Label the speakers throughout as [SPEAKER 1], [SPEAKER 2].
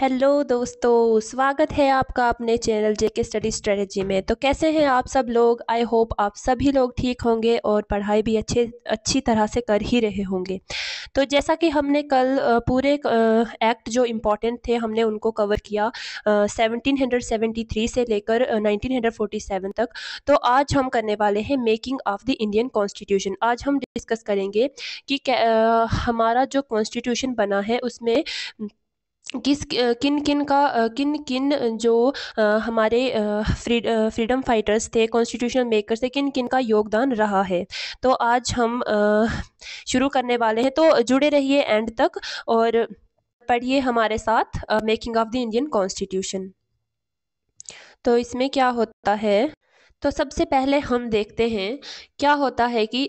[SPEAKER 1] Hello दोस्तों स्वागत है आपका अपने चैनल जेके स्टडी स्ट्रेटजी में तो कैसे हैं आप सब लोग आई होप आप सभी लोग ठीक होंगे और पढ़ाई भी अच्छे अच्छी तरह से कर ही रहे होंगे तो जैसा कि हमने कल पूरे एक्ट जो इम्पोर्टेंट थे हमने उनको कवर किया 1773 से लेकर 1947 तक तो आज हम करने वाले हैं making of the Indian constitution आज हम डिस्कस करेंगे कि हमारा जो कॉन्स्टिट्यूशन बना है उसमें किस किन किन का किन किन जो हमारे फ्री, फ्रीडम फाइटर्स थे कॉन्स्टिट्यूशनल मेकर्स थे किन किन का योगदान रहा है तो आज हम शुरू करने वाले हैं तो जुड़े रहिए एंड तक और पढ़िए हमारे साथ making of the Indian constitution तो इसमें क्या होता है तो सबसे पहले हम देखते हैं क्या होता है कि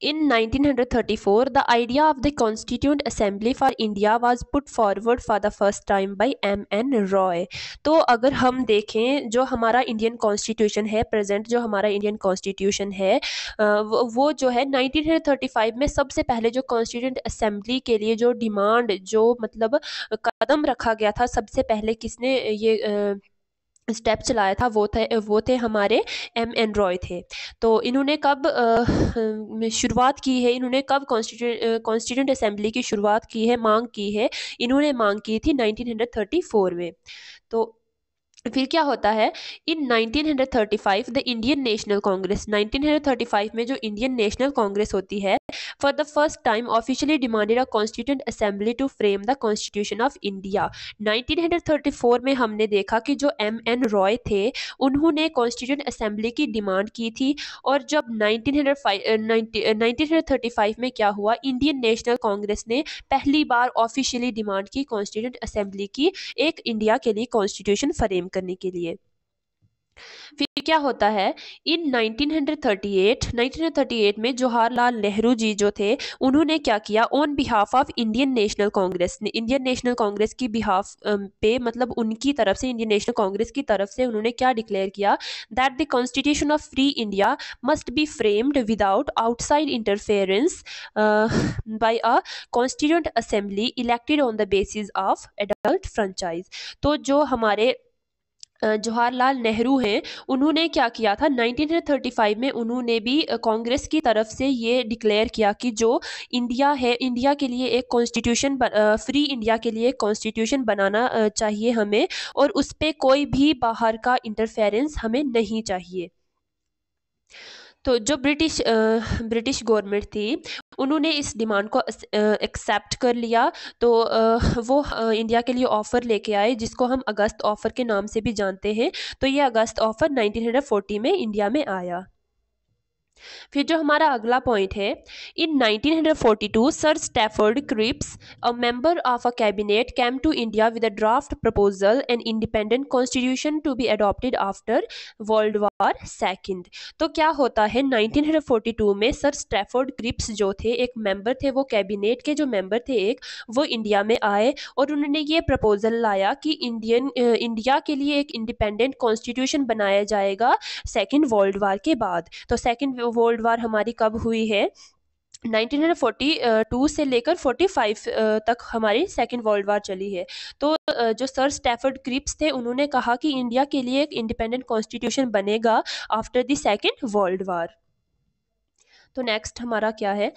[SPEAKER 1] In 1934, the idea of the Constituent Assembly for India was put forward for the first time by M N Roy तो अगर हम देखें जो हमारा इंडियन कॉन्स्टिट्यूशन है प्रेजेंट जो हमारा इंडियन कॉन्स्टिट्यूशन है वो जो है 1935 में सबसे पहले जो कॉन्स्टिट्यूंट असेंबली के लिए जो डिमांड जो मतलब कदम रखा गया था सबसे पहले किसने ये स्टेप चलाया था वो थे वो थे हमारे एम एन रॉय थे तो इन्होंने कब शुरुआत की है इन्होंने कब कॉन्स्टिट्यूंट असम्बली की शुरुआत की है मांग की है इन्होंने मांग की थी 1934 में तो फिर क्या होता है in 1935 the Indian National Congress 1935 में जो इंडियन नेशनल कांग्रेस होती है for the first time officially demanded a constituent assembly to frame the constitution of India 1934 में हमने देखा कि जो एम एन रॉय थे उन्होंने कॉन्स्टिट्यूंट असेंबली की डिमांड की थी और जब फाइव में क्या हुआ इंडियन नेशनल कांग्रेस ने पहली बार ऑफिशियली डिमांड की कॉन्स्टिट्यूंट असेंबली की एक इंडिया के लिए कॉन्स्टिट्यूशन फ्रेम करने के लिए फिर क्या होता है इन 1938 1938 में जवाहरलाल नेहरू जी जो थे उन्होंने क्या किया on behalf of Indian National Congress ने इंडियन नेशनल कांग्रेस की बिहाफ um, पे मतलब उनकी तरफ से इंडियन नेशनल कांग्रेस की तरफ से उन्होंने क्या डिक्लेयर किया that the constitution of free India must be framed without outside interference by a constituent assembly elected on the basis of adult franchise तो जो हमारे जवाहरलाल नेहरू हैं उन्होंने क्या किया था 1935 में उन्होंने भी कांग्रेस की तरफ से ये डिक्लेयर किया कि जो इंडिया है इंडिया के लिए एक कॉन्स्टिट्यूशन फ्री इंडिया के लिए कॉन्स्टिट्यूशन बनाना चाहिए हमें और उस पर कोई भी बाहर का इंटरफेरेंस हमें नहीं चाहिए तो जो ब्रिटिश ब्रिटिश गवर्नमेंट थी उन्होंने इस डिमांड को एक्सेप्ट कर लिया तो वो इंडिया के लिए ऑफ़र लेके आए जिसको हम अगस्त ऑफ़र के नाम से भी जानते हैं तो ये अगस्त ऑफ़र 1940 में इंडिया में आया फिर जो हमारा अगला पॉइंट है in 1942 sir Stafford Cripps a member of a cabinet came to India with a draft proposal and independent constitution to be adopted after world war second तो क्या होता है 1942 में सर स्टैफर्ड क्रिप्स जो थे एक मेंबर थे वो कैबिनेट के जो मेंबर थे एक वो इंडिया में आए और उन्होंने ये प्रपोजल लाया कि इंडियन इंडिया के लिए एक इंडिपेंडेंट कॉन्स्टिट्यूशन बनाया जाएगा सेकेंड वर्ल्ड वार के बाद तो सेकेंड वर्ल्ड वार हमारी कब हुई है 1942 से लेकर 45 तक हमारी सेकेंड वर्ल्ड वार चली है तो जो सर स्टैफर्ड क्रिप्स थे उन्होंने कहा कि इंडिया के लिए एक इंडिपेंडेंट कॉन्स्टिट्यूशन बनेगा after the second world war तो नेक्स्ट हमारा क्या है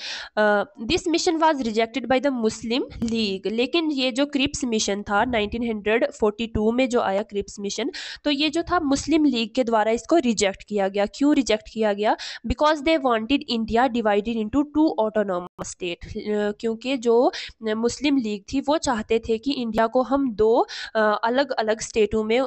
[SPEAKER 1] this mission was rejected by the Muslim League लेकिन ये जो क्रिप्स मिशन था 1942 में जो आया क्रिप्स मिशन तो ये जो था मुस्लिम लीग के द्वारा इसको रिजेक्ट किया गया क्यों रिजेक्ट किया गया because they wanted India divided into two autonomous state क्योंकि जो मुस्लिम लीग थी वो चाहते थे कि इंडिया को हम दो अलग अलग स्टेटों में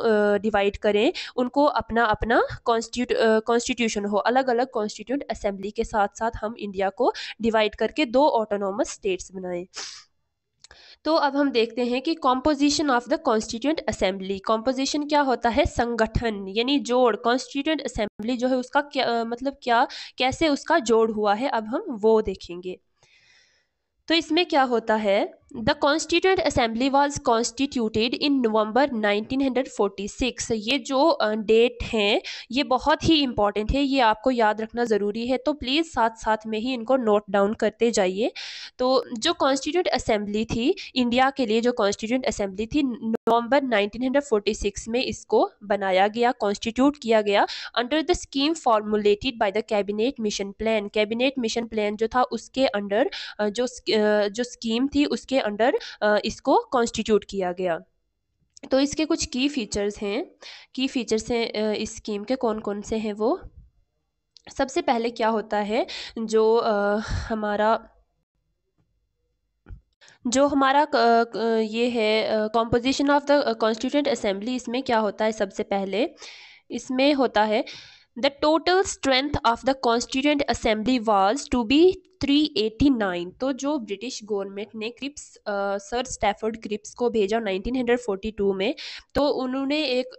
[SPEAKER 1] डिवाइड करें उनको अपना अपना कॉन्स्टिट्यूशन हो अलग अलग कॉन्स्टिट्यूट असेंबली के साथ साथ साथ हम इंडिया को डिवाइड करके दो ऑटोनोमस स्टेट्स बनाए तो अब हम देखते हैं कि composition of the constituent assembly composition क्या होता है संगठन यानी जोड़ कॉन्स्टिट्यूंट असेंबली जो है उसका क्या मतलब क्या कैसे उसका जोड़ हुआ है अब हम वो देखेंगे तो इसमें क्या होता है the constituent assembly was constituted in November 1946 ये जो डेट हैं ये बहुत ही इंपॉर्टेंट है ये आपको याद रखना ज़रूरी है तो प्लीज़ साथ साथ में ही इनको नोट डाउन करते जाइए तो जो कॉन्स्टिट्यूंट असेंबली थी इंडिया के लिए जो कॉन्स्टिट्यूंट असेंबली थी नवंबर 1946 में इसको बनाया गया कॉन्स्टिट्यूट किया गया under the scheme formulated by the cabinet mission plan cabinet mission plan जो था उसके अंडर जो जो स्कीम थी उसके के अंडर इसको कॉन्स्टिट्यूट किया गया तो इसके कुछ की फीचर्स हैं की फीचर्स हैं इस स्कीम के कौन कौन से हैं वो सबसे पहले क्या होता है जो आ, हमारा जो हमारा ये है composition of the constituent assembly इसमें क्या होता है सबसे पहले इसमें होता है The total strength of the Constituent Assembly was to be 389 तो जो ब्रिटिश गवर्नमेंट ने क्रिप्स सर स्टैफर्ड क्रिप्स को भेजा 1942 में तो उन्होंने एक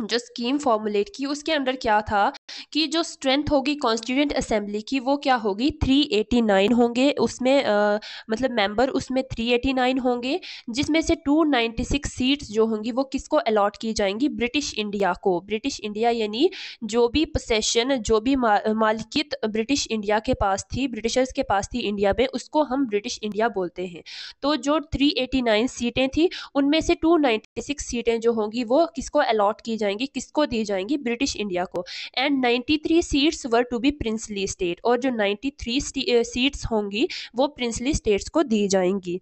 [SPEAKER 1] जो स्कीम फॉर्मुलेट की उसके अंडर क्या था कि जो स्ट्रेंथ होगी कॉन्स्टिट्यूंट असेंबली की वो क्या होगी 389 होंगे उसमें आ, मतलब मेंबर उसमें 389 होंगे जिसमें से 296 सीट्स जो होंगी वो किसको अलॉट की जाएंगी ब्रिटिश इंडिया को ब्रिटिश इंडिया यानी जो भी पोसेशन जो भी मा, मालिकित ब्रिटिश इंडिया के पास थी ब्रिटिशर्स के पास थी इंडिया में उसको हम ब्रिटिश इंडिया बोलते हैं तो जो थ्री सीटें थी उनमें से टू सीटें जो होंगी वो किसको अलॉट की जाएंगी किसको दी जाएंगी ब्रिटिश इंडिया को and 93 seats were to be princely state और जो 93 सीट्स होंगी वो प्रिंसली स्टेट्स को दी जाएंगी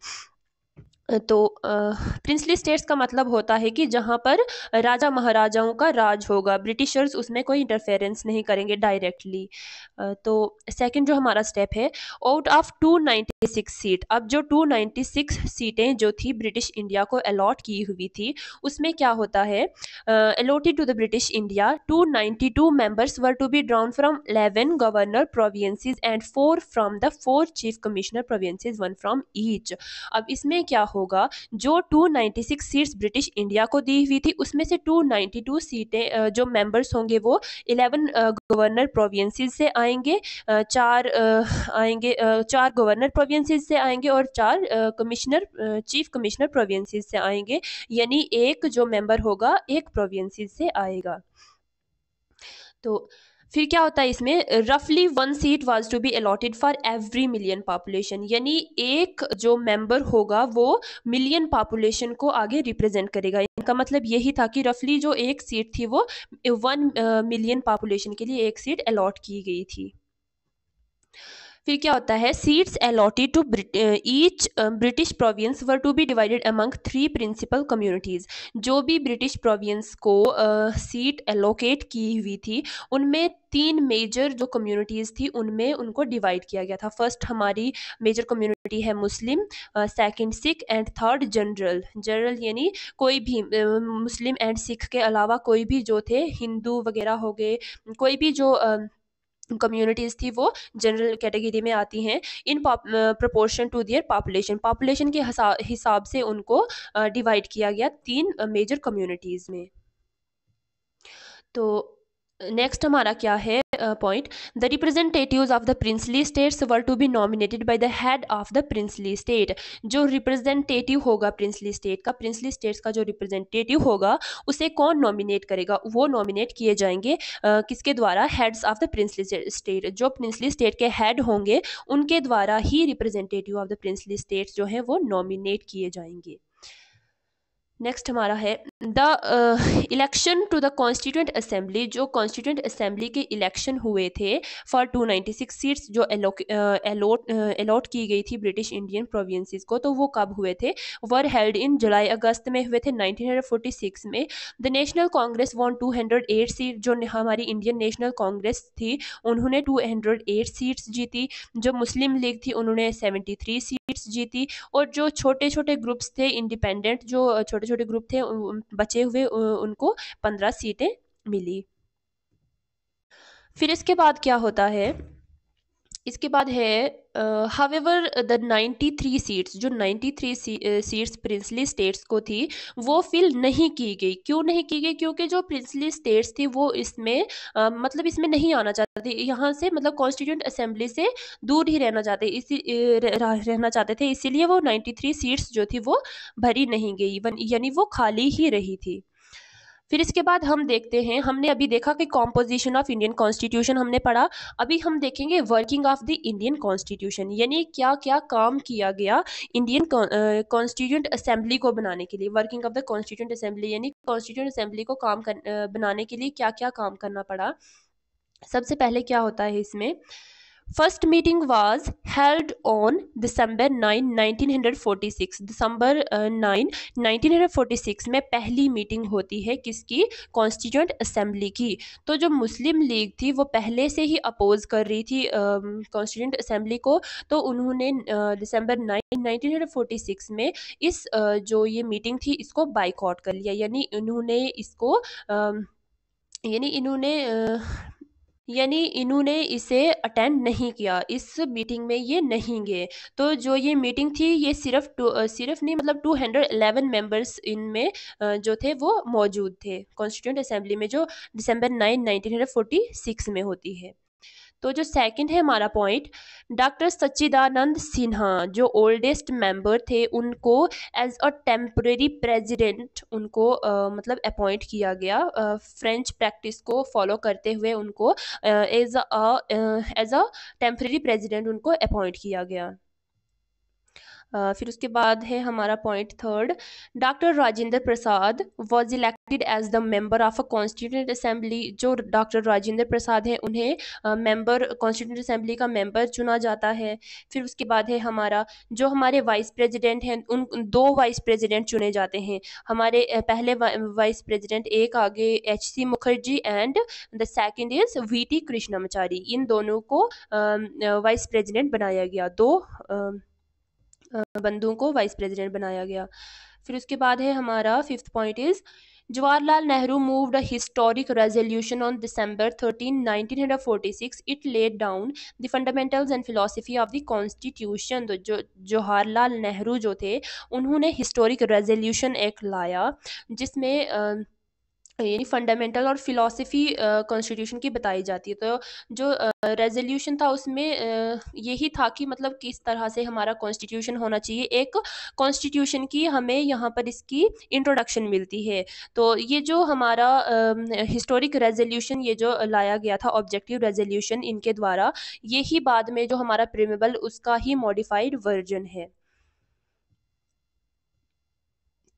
[SPEAKER 1] तो प्रिंसली स्टेट्स का मतलब होता है कि जहाँ पर राजा महाराजाओं का राज होगा ब्रिटिशर्स उसमें कोई इंटरफेरेंस नहीं करेंगे डायरेक्टली तो सेकंड जो हमारा स्टेप है out of two six seat अब जो 296 सीटें जो थी ब्रिटिश इंडिया को अलॉट की हुई थी उसमें क्या होता है allotted to the British India 292 members were to be drawn from 11 governor provinces and four from the four chief commissioner provinces one from each अब इसमें क्या होगा जो 296 सीट्स ब्रिटिश इंडिया को दी हुई थी उसमें से 292 सीटें जो मेंबर्स होंगे वो 11 गवर्नर प्रोविंसेस से आएंगे चार आएंगे चार गवर्नर प्रोविंसेस से आएंगे और चार कमिश्नर चीफ कमिश्नर प्रोविंसेस से आएंगे यानी एक जो मेंबर होगा एक प्रोविंसेस से आएगा तो फिर क्या होता है इसमें रफली one seat was to be allotted for every million population यानी एक जो मेंबर होगा वो मिलियन पॉपुलेशन को आगे रिप्रेजेंट करेगा इनका मतलब यही था कि रफली जो एक सीट थी वो वन मिलियन पॉपुलेशन के लिए एक सीट अलॉट की गई थी फिर क्या होता है seats allotted to each British province were to be divided among three principal communities जो भी ब्रिटिश प्रोविंस को सीट uh, एलोकेट की हुई थी उनमें तीन मेजर जो कम्युनिटीज़ थी उनमें उनको डिवाइड किया गया था फर्स्ट हमारी मेजर कम्युनिटी है Muslim second Sikh and third general general यानी कोई भी uh, मुस्लिम एंड सिख के अलावा कोई भी जो थे हिंदू वगैरह हो गए कोई भी जो uh, कम्युनिटीज़ थी वो जनरल कैटेगरी में आती हैं in proportion to their population population के हिसाब से उनको डिवाइड किया गया तीन मेजर कम्युनिटीज़ में तो नेक्स्ट हमारा क्या है point the representative of the princely states were to be nominated by the head of the princely state जो रिप्रेजेंटेटिव होगा प्रिंसली स्टेट का प्रिंसली स्टेट्स का जो रिप्रेजेंटेटिव होगा उसे कौन नॉमिनेट करेगा वो नॉमिनेट किए जाएंगे आ, किसके द्वारा heads of the princely state जो प्रिंसली स्टेट के हेड होंगे उनके द्वारा ही representative of the princely states जो हैं वो नॉमिनेट किए जाएंगे नेक्स्ट हमारा है the election to the constituent assembly जो कॉन्स्टिट्यूंट असेंबली के इलेक्शन हुए थे फॉर 296 सीट्स जो अलॉट अलॉट uh, uh, की गई थी ब्रिटिश इंडियन प्रोविंसेस को तो वो कब हुए थे वर हेल्ड इन जुलाई अगस्त में हुए थे 1946 में the National Congress won 208 seat जो हमारी इंडियन नेशनल कांग्रेस थी उन्होंने 208 सीट्स जीती जो मुस्लिम लीग थी उन्होंने सेवेंटी सीट सीट्स जीती और जो छोटे छोटे ग्रुप्स थे इंडिपेंडेंट जो छोटे छोटे ग्रुप थे बचे हुए उनको पंद्रह सीटें मिली फिर इसके बाद क्या होता है इसके बाद है हावेवर द 93 सीट्स जो 93 सीट्स प्रिंसली स्टेट्स को थी वो फिल नहीं की गई क्यों नहीं की गई क्योंकि जो प्रिंसली स्टेट्स थी वो इसमें uh, मतलब इसमें नहीं आना चाहते थे यहाँ से मतलब कॉन्स्टिट्यूंट असेंबली से दूर ही रहना चाहते इसी रहना चाहते थे इसीलिए वो 93 सीट्स जो थी वो भरी नहीं गई यानी वो खाली ही रही थी फिर इसके बाद हम देखते हैं हमने अभी देखा कि कॉम्पोजिशन ऑफ इंडियन कॉन्स्टिट्यूशन हमने पढ़ा अभी हम देखेंगे working of the Indian constitution यानी क्या क्या काम किया गया इंडियन कॉन्स्टिट्यूंट असेंबली को बनाने के लिए working of the constituent assembly यानी कॉन्स्टिट्यूंट असेंबली को काम कर, बनाने के लिए क्या क्या काम करना पड़ा सबसे पहले क्या होता है इसमें first meeting was held on December 9, 1946. December 9, 1946 में पहली मीटिंग होती है किसकी कॉन्स्टिट्यूंट असेंबली की तो जो मुस्लिम लीग थी वो पहले से ही अपोज कर रही थी कॉन्स्टिट्यूंट um, असेंबली को तो उन्होंने दिसंबर uh, 9, 1946 में इस uh, जो ये मीटिंग थी इसको बाइकआउट कर लिया यानी इन्होंने इसको uh, यानी इन्होंने uh, यानी इन्होंने इसे अटेंड नहीं किया इस मीटिंग में ये नहीं गए तो जो ये मीटिंग थी ये सिर्फ टू सिर्फ नहीं मतलब टू हंड्रेड एलेवन मेम्बर्स इनमें जो थे वो मौजूद थे कॉन्स्टिट्यूंट असेंबली में जो December nine nineteen hundred forty six में होती है तो जो सेकंड है हमारा पॉइंट डॉक्टर सच्चिदानंद सिन्हा जो ओल्डेस्ट मेंबर थे उनको एज अ टेम्प्रेरी प्रेसिडेंट उनको आ, मतलब अपॉइंट किया गया फ्रेंच प्रैक्टिस को फॉलो करते हुए उनको as a as a temporary president उनको अपॉइंट किया गया फिर उसके बाद है हमारा point third doctor Rajendra Prasad was elected as the member of a constituent assembly जो डॉक्टर राजेंद्र प्रसाद हैं उन्हें मेंबर कॉन्स्टिट्यूंट असेंबली का मेंबर चुना जाता है फिर उसके बाद है हमारा जो हमारे वाइस प्रेसिडेंट हैं उन दो वाइस प्रेसिडेंट चुने जाते हैं हमारे पहले वाइस प्रेजिडेंट एक आगे H C Mukherjee and the second is V T Krishnachari इन दोनों को वाइस प्रेजिडेंट बनाया गया दो आ, बंधुओं को वाइस प्रेसिडेंट बनाया गया फिर उसके बाद है हमारा fifth point is Jawaharlal Nehru moved a historic resolution on December thirteen nineteen it laid down the fundamentals and philosophy of the constitution तो जो जवाहरलाल नेहरू जो थे उन्होंने हिस्टोरिक रेजोल्यूशन एक्ट लाया जिसमें uh, यानी फंडामेंटल और फिलॉसफी कॉन्स्टिट्यूशन की बताई जाती है तो जो रेजोल्यूशन था उसमें यही था कि मतलब किस तरह से हमारा कॉन्स्टिट्यूशन होना चाहिए एक कॉन्स्टिट्यूशन की हमें यहाँ पर इसकी इंट्रोडक्शन मिलती है तो ये जो हमारा हिस्टोरिक रेजोल्यूशन ये जो लाया गया था ऑब्जेक्टिव रेजोल्यूशन इनके द्वारा यही बाद में जो हमारा प्रेमेबल उसका ही मॉडिफाइड वर्जन है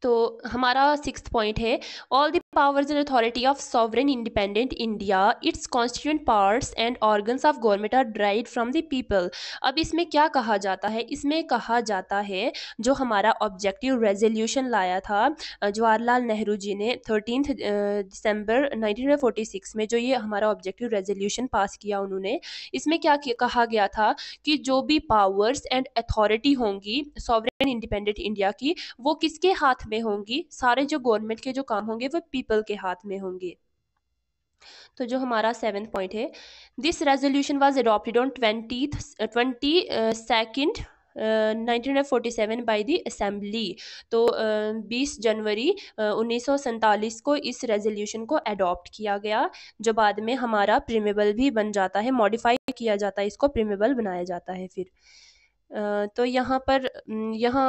[SPEAKER 1] तो हमारा सिक्स पॉइंट है all the powers and authority of sovereign independent India, its constituent parts and organs of government are derived from the people. अब इसमें क्या कहा जाता है इसमें कहा जाता है जो हमारा ऑब्जेक्टिव रेजोल्यूशन लाया था जवाहरलाल नेहरू जी ने थर्टीन दिसंबर सिक्स में जो ये हमारा ऑब्जेक्टिव रेजोल्यूशन पास किया उन्होंने इसमें क्या कहा गया था कि जो भी पावर्स एंड अथॉरिटी होंगी सॉवरन इंडिपेंडेंट इंडिया की वो किसके हाथ में होंगी सारे जो गवर्नमेंट के जो काम होंगे वो पीपल के हाथ में होंगे तो जो हमारा सेवन पॉइंट है this resolution was adopted on twenty twenty second Uh, 1947 seven by the तो uh, 20 जनवरी uh, उन्नीस uh, को इस रेजोल्यूशन को अडॉप्ट किया गया जो बाद में हमारा प्रीमेबल भी बन जाता है मॉडिफाई किया जाता है इसको प्रीमेबल बनाया जाता है फिर uh, तो यहाँ पर mm, यहाँ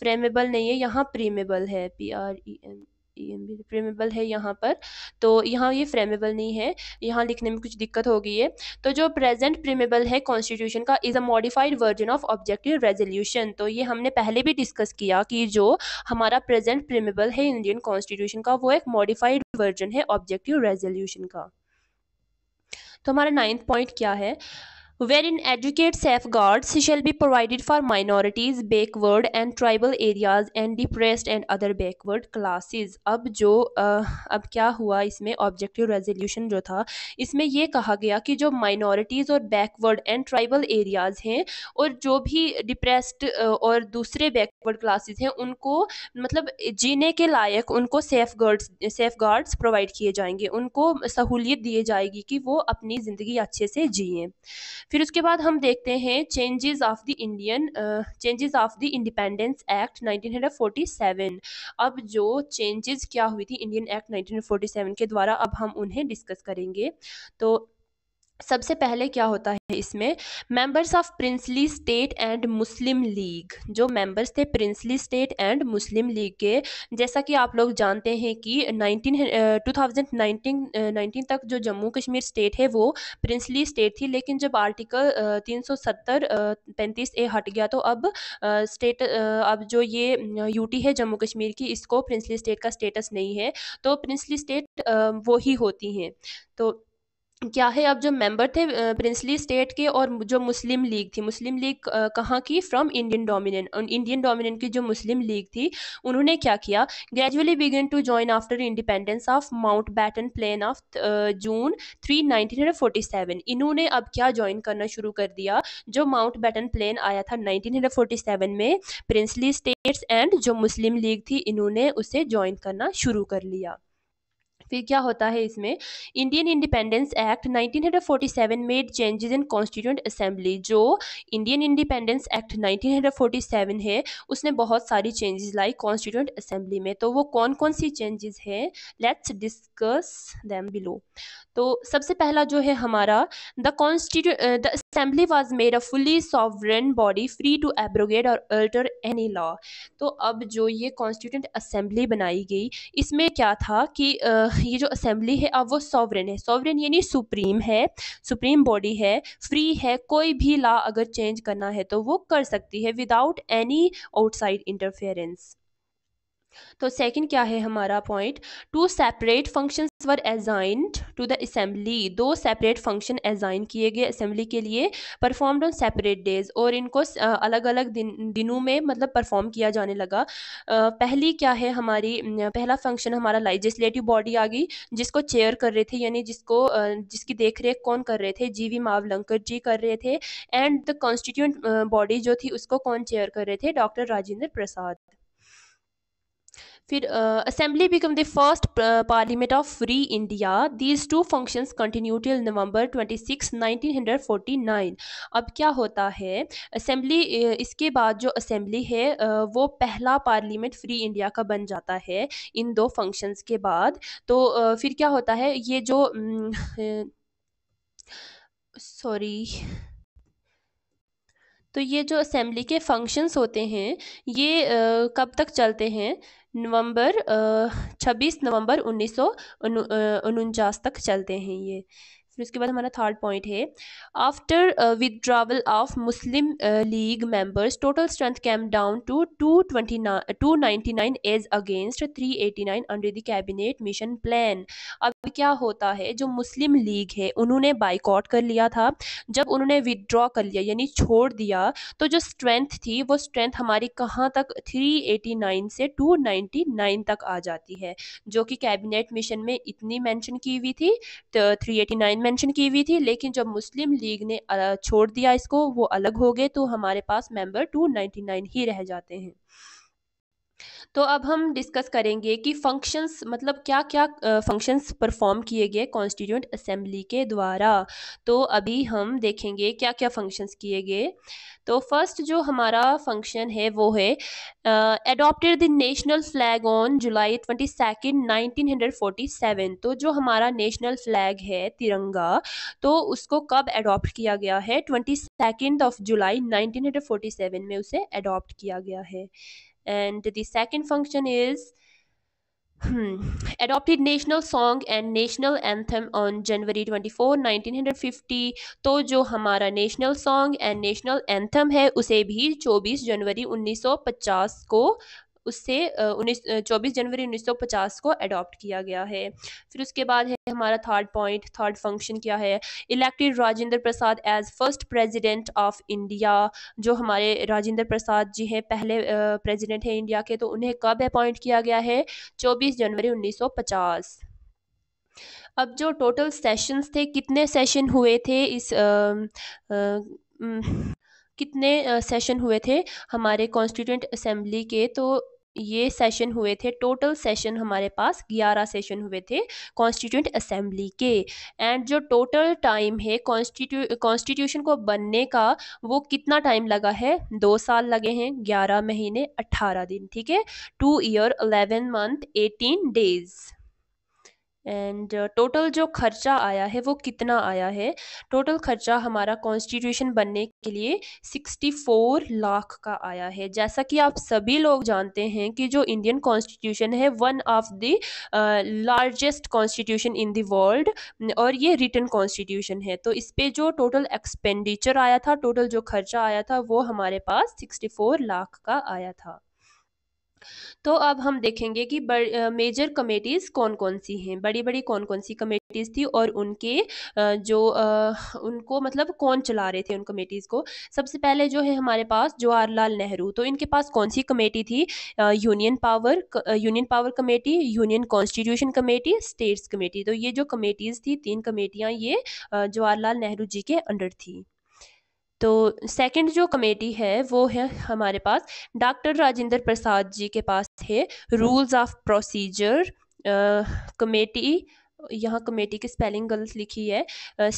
[SPEAKER 1] फ्रेमेबल uh, नहीं है यहाँ प्रीमेबल है P R E M T preamble है यहाँ पर तो यहाँ ये फ्रेमेबल नहीं है यहाँ लिखने में कुछ दिक्कत हो गई है तो जो प्रेजेंट फ्रेमेबल है कॉन्स्टिट्यूशन का is a modified version of objective resolution तो ये हमने पहले भी डिस्कस किया कि जो हमारा प्रेजेंट फ्रेमेबल है इंडियन कॉन्स्टिट्यूशन का वो एक मॉडिफाइड वर्जन है ऑब्जेक्टिव रेजोल्यूशन का तो हमारा नाइन्थ पॉइंट क्या है wherein adequate safeguards shall be provided for minorities backward and tribal areas and depressed and other backward classes अब जो अब क्या हुआ इसमें ऑब्जेक्टिव रेजोल्यूशन जो था इसमें यह कहा गया कि जो माइनॉरिटीज़ और बैकवर्ड एंड ट्राइबल एरियाज़ हैं और जो भी डिप्रेस्ड और दूसरे बैकवर्ड क्लासेस हैं उनको मतलब जीने के लायक उनको safeguard safeguards provide किए जाएंगे उनको सहूलियत दी जाएगी कि वो अपनी ज़िंदगी अच्छे से जिए फिर उसके बाद हम देखते हैं changes of the Indian changes of the independence act 1947 अब जो चेंजेस क्या हुई थी इंडियन एक्ट 1947 के द्वारा अब हम उन्हें डिस्कस करेंगे तो सबसे पहले क्या होता है इसमें members of princely state and Muslim League जो मेंबर्स थे princely state and Muslim League के जैसा कि आप लोग जानते हैं कि 19 2019 uh, uh, तक जो जम्मू कश्मीर स्टेट है वो प्रिंसली स्टेट थी लेकिन जब आर्टिकल 370 uh, सौ ए हट गया तो अब स्टेट अब जो ये यूटी है जम्मू कश्मीर की इसको प्रिंसली स्टेट का स्टेटस नहीं है तो प्रिंसली स्टेट वो ही होती हैं तो क्या है अब जो मेंबर थे प्रिंसली स्टेट के और जो मुस्लिम लीग थी मुस्लिम लीग कहाँ की from Indian dominant Indian dominant की जो मुस्लिम लीग थी उन्होंने क्या किया gradually began to join after independence of Mountbatten plan of June three nineteen इन्होंने अब क्या ज्वाइन करना शुरू कर दिया जो माउंट बैटन प्लेन आया था नाइनटीन में प्रिंसली स्टेट्स एंड जो मुस्लिम लीग थी इन्होंने उसे ज्वाइन करना शुरू कर लिया फिर क्या होता है इसमें Indian independence act 1947 made changes in constituent assembly जो इंडियन इंडिपेंडेंस एक्ट 1947 है उसने बहुत सारी चेंजेस लाई कॉन्स्टिट्यूंट असेंबली में तो वो कौन कौन सी चेंजेस हैं लेट्स डिस्कस दैम बिलो तो सबसे पहला जो है हमारा the constituent the assembly was made a fully sovereign body free to abrogate और अल्टर एनी लॉ तो अब जो ये कॉन्स्टिट्यूंट असेंबली बनाई गई इसमें क्या था कि ये जो असेंबली है अब वो सॉवरन है सॉवरन यानी सुप्रीम है सुप्रीम बॉडी है फ्री है कोई भी लॉ अगर चेंज करना है तो वो कर सकती है विदाउट एनी आउटसाइड इंटरफेरेंस तो सेकंड क्या है हमारा point to separate functions were assigned to the assembly दो सेपरेट फंक्शन एजाइन किए गए असम्बली के लिए परफॉर्म्ड ऑन सेपरेट डेज और इनको अलग अलग दिन दिनों में मतलब परफॉर्म किया जाने लगा पहली क्या है हमारी पहला फंक्शन हमारा लाइजिस्लेटिव बॉडी आ गई जिसको चेयर कर रहे थे यानी जिसको जिसकी देख रेख कौन कर रहे थे जी वी मावलंकर जी कर रहे थे एंड द कॉन्स्टिट्यूंट बॉडी जो थी उसको कौन चेयर कर रहे थे डॉक्टर राजेंद्र प्रसाद फिर assembly become the first parliament of free India these two function continue till November forty nine अब क्या होता है असेंबली इसके बाद जो असेंबली है वो पहला पार्लियामेंट फ्री इंडिया का बन जाता है इन दो फंक्शंस के बाद तो फिर क्या होता है ये जो सॉरी तो ये जो असेंबली के फंक्शंस होते हैं ये आ, कब तक चलते हैं नवंबर छब्बीस नवंबर उन्नीस सौ उनचास तक चलते हैं ये फिर उसके बाद हमारा थर्ड पॉइंट है after withdrawal of Muslim League members total strength came down to two twenty nine two ninety nine as against three eighty nine under the cabinet mission plan अब क्या होता है जो मुस्लिम लीग है उन्होंने बाइकआउट कर लिया था जब उन्होंने विदड्रॉ कर लिया यानी छोड़ दिया तो जो स्ट्रेंथ थी वो स्ट्रेंथ हमारी कहाँ तक थ्री एटी नाइन से टू नाइन्टी नाइन तक आ जाती है जो कि कैबिनेट मिशन में इतनी मैंशन की हुई थी तो 389 में मेंशन की हुई थी लेकिन जब मुस्लिम लीग ने छोड़ दिया इसको वो अलग हो गए तो हमारे पास मेंबर 299 ही रह जाते हैं तो अब हम डिस्कस करेंगे कि फंक्शंस मतलब क्या क्या फंक्शंस परफॉर्म किए गए कॉन्स्टिट्यूंट असेंबली के द्वारा तो अभी हम देखेंगे क्या क्या फंक्शंस किए गए तो फर्स्ट जो हमारा फंक्शन है वो है adopted the national flag on July twenty second nineteen hundred forty seven तो जो हमारा नेशनल फ्लैग है तिरंगा तो उसको कब एडॉप्ट किया गया है twenty second of July nineteen hundred forty seven में उसे एडॉप्ट किया गया है and the second function is hmm, adopted national song and national anthem on january 24 1950 तो जो हमारा national song and national anthem है उसे भी 24 january 1950 को उससे उन्नीस जनवरी 1950 को अडॉप्ट किया गया है फिर उसके बाद है हमारा थर्ड पॉइंट थर्ड फंक्शन क्या है elected Rajendra Prasad as first president of India जो हमारे राजेंद्र प्रसाद जी हैं पहले प्रेसिडेंट हैं इंडिया के तो उन्हें कब अपॉइंट किया गया है 24 जनवरी 1950 अब जो टोटल सेशंस थे कितने सेशन हुए थे इस आ, आ, कितने सेशन हुए थे हमारे कॉन्स्टिट्यूंट असेंबली के तो ये सेशन हुए थे टोटल सेशन हमारे पास 11 सेशन हुए थे कॉन्स्टिट्यूंट असेंबली के एंड जो टोटल टाइम है कॉन्स्टिट्यू कॉन्स्टिट्यूशन को बनने का वो कितना टाइम लगा है दो साल लगे हैं 11 महीने 18 दिन ठीक है two year 11 month 18 days and total uh, जो खर्चा आया है वो कितना आया है टोटल खर्चा हमारा कॉन्स्टिट्यूशन बनने के लिए 64 लाख का आया है जैसा कि आप सभी लोग जानते हैं कि जो इंडियन कॉन्स्टिट्यूशन है one of the largest constitution in the world और ये रिटर्न कॉन्स्टिट्यूशन है तो इस पर जो टोटल एक्सपेंडिचर आया था टोटल जो खर्चा आया था वो हमारे पास फोर लाख का आया था तो अब हम देखेंगे कि मेजर कमेटीज़ कौन कौन सी हैं बड़ी बड़ी कौन कौन सी कमेटीज़ थी और उनके जो उनको मतलब कौन चला रहे थे उन कमेटीज़ को सबसे पहले जो है हमारे पास जवाहरलाल नेहरू तो इनके पास कौन सी कमेटी थी union power union power committee union constitution committee states committee तो ये जो कमेटीज़ थी तीन कमेटियाँ ये जवाहरलाल नेहरू जी के अंडर थी तो सेकंड जो कमेटी है वो है हमारे पास डॉक्टर राजेंद्र प्रसाद जी के पास थे रूल्स ऑफ प्रोसीजर कमेटी यहाँ कमेटी की स्पेलिंग गलत लिखी है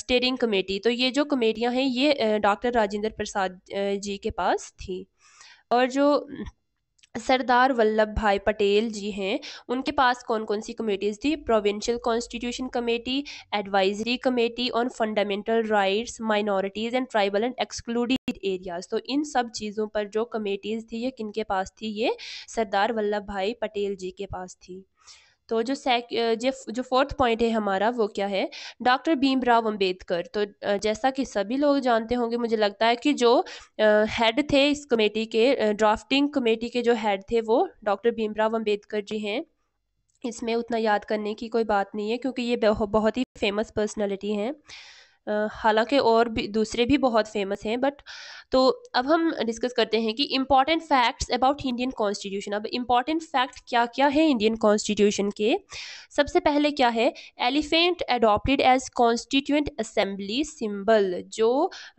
[SPEAKER 1] स्टेयरिंग कमेटी तो ये जो कमेटियाँ हैं ये डॉक्टर राजेंद्र प्रसाद जी के पास थी और जो सरदार वल्लभ भाई पटेल जी हैं उनके पास कौन कौन सी कमेटीज़ थी provincial constitution committee advisory committee on fundamental rights minorities and tribal and excluded areas तो इन सब चीज़ों पर जो कमेटीज़ थी ये किन के पास थी ये सरदार वल्लभ भाई पटेल जी के पास थी तो जो सेक जो फोर्थ पॉइंट है हमारा वो क्या है डॉक्टर भीमराव अंबेडकर तो जैसा कि सभी लोग जानते होंगे मुझे लगता है कि जो हेड थे इस कमेटी के ड्राफ्टिंग कमेटी के जो हेड थे वो डॉक्टर भीमराव अंबेडकर जी हैं इसमें उतना याद करने की कोई बात नहीं है क्योंकि ये बहुत ही फेमस पर्सनैलिटी हैं हालांकि और भी दूसरे भी बहुत फेमस हैं बट तो अब हम डिस्कस करते हैं कि important facts about Indian constitution अब इम्पॉर्टेंट फैक्ट क्या क्या है इंडियन कॉन्स्टिट्यूशन के सबसे पहले क्या है elephant adopted as constituent assembly symbol जो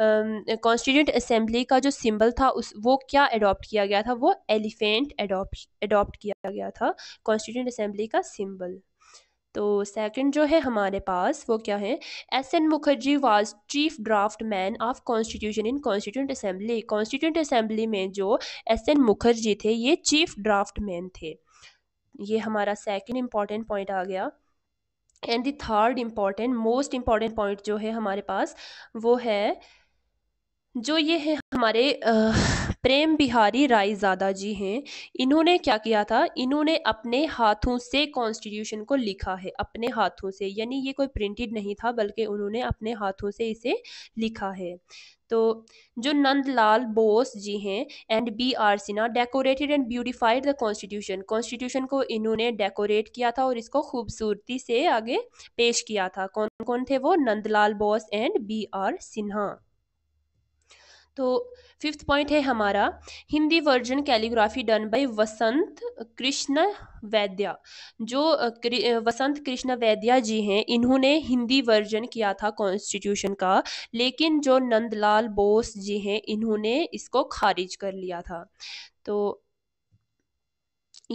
[SPEAKER 1] कॉन्स्टिट्यूंट uh, असम्बली का जो सिम्बल था उस वो क्या अडोप्ट किया गया था वो एलिफेंट एडॉप्ट किया गया था कॉन्स्टिट्यूंट असेंबली का सिम्बल तो सेकंड जो है हमारे पास वो क्या है S N Mukherjee was chief draftsman of constitution in constituent assembly constituent assembly में जो एस एन मुखर्जी थे ये चीफ ड्राफ्ट मैन थे ये हमारा सेकंड इम्पॉर्टेंट पॉइंट आ गया and the third important most important point जो है हमारे पास वो है जो ये है हमारे आ, प्रेम बिहारी रायजादा जी हैं इन्होंने क्या किया था इन्होंने अपने हाथों से कॉन्स्टिट्यूशन को लिखा है अपने हाथों से यानी ये कोई प्रिंटेड नहीं था बल्कि उन्होंने अपने हाथों से इसे लिखा है तो जो नंदलाल बोस जी हैं and B R Sinha decorated and beautified the constitution constitution को इन्होंने डेकोरेट किया था और इसको खूबसूरती से आगे पेश किया था कौन कौन थे वो Nandlal Bose and B R Sinha तो फिफ्थ पॉइंट है हमारा Hindi version calligraphy done by Vasant Krishna Vaidya जो वसंत कृष्ण वैद्या जी हैं इन्होंने हिंदी वर्जन किया था कॉन्स्टिट्यूशन का लेकिन जो नंदलाल बोस जी हैं इन्होंने इसको खारिज कर लिया था तो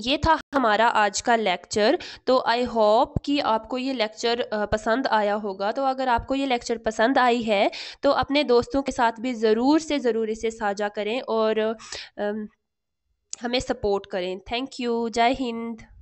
[SPEAKER 1] ये था हमारा आज का लेक्चर तो आई होप कि आपको ये लेक्चर पसंद आया होगा तो अगर आपको ये लेक्चर पसंद आई है तो अपने दोस्तों के साथ भी ज़रूर से ज़रूर इसे साझा करें और हमें सपोर्ट करें थैंक यू जय हिंद